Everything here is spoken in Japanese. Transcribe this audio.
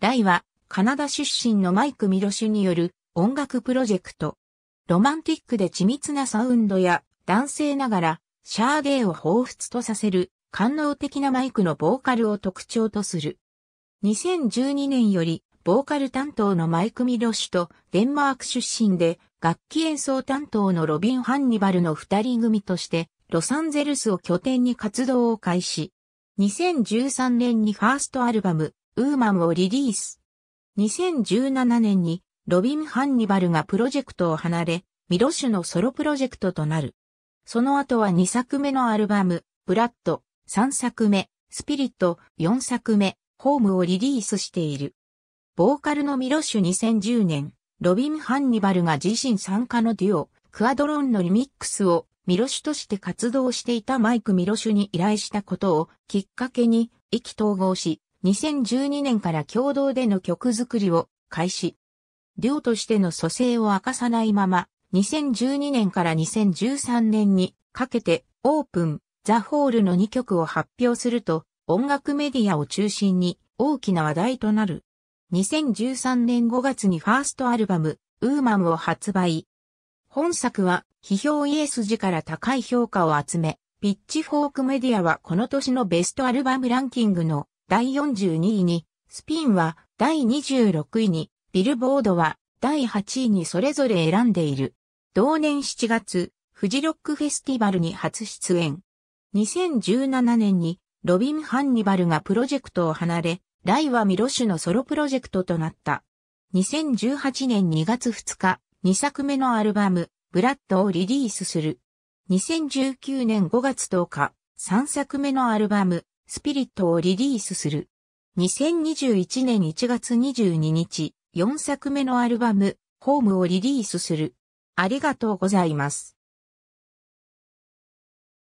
ライは、カナダ出身のマイク・ミロシュによる音楽プロジェクト。ロマンティックで緻密なサウンドや、男性ながら、シャーデーを彷彿とさせる、官能的なマイクのボーカルを特徴とする。2012年より、ボーカル担当のマイク・ミロシュと、デンマーク出身で、楽器演奏担当のロビン・ハンニバルの二人組として、ロサンゼルスを拠点に活動を開始。2013年にファーストアルバム、ウーマンをリリース。2017年にロビン・ハンニバルがプロジェクトを離れ、ミロシュのソロプロジェクトとなる。その後は2作目のアルバム、ブラッド、3作目、スピリット、4作目、ホームをリリースしている。ボーカルのミロシュ2010年、ロビン・ハンニバルが自身参加のデュオ、クアドロンのリミックスをミロシュとして活動していたマイク・ミロシュに依頼したことをきっかけに意気投合し、2012年から共同での曲作りを開始。両としての蘇生を明かさないまま、2012年から2013年にかけてオープン、ザ・ホールの2曲を発表すると、音楽メディアを中心に大きな話題となる。2013年5月にファーストアルバム、ウーマンを発売。本作は、批評イエス時から高い評価を集め、ピッチフォークメディアはこの年のベストアルバムランキングの第42位に、スピンは第26位に、ビルボードは第8位にそれぞれ選んでいる。同年7月、フジロックフェスティバルに初出演。2017年に、ロビン・ハンニバルがプロジェクトを離れ、ライはミロシュのソロプロジェクトとなった。2018年2月2日、2作目のアルバム、ブラッドをリリースする。2019年5月10日、3作目のアルバム、スピリットをリリースする。2021年1月22日、4作目のアルバム、ホームをリリースする。ありがとうございます。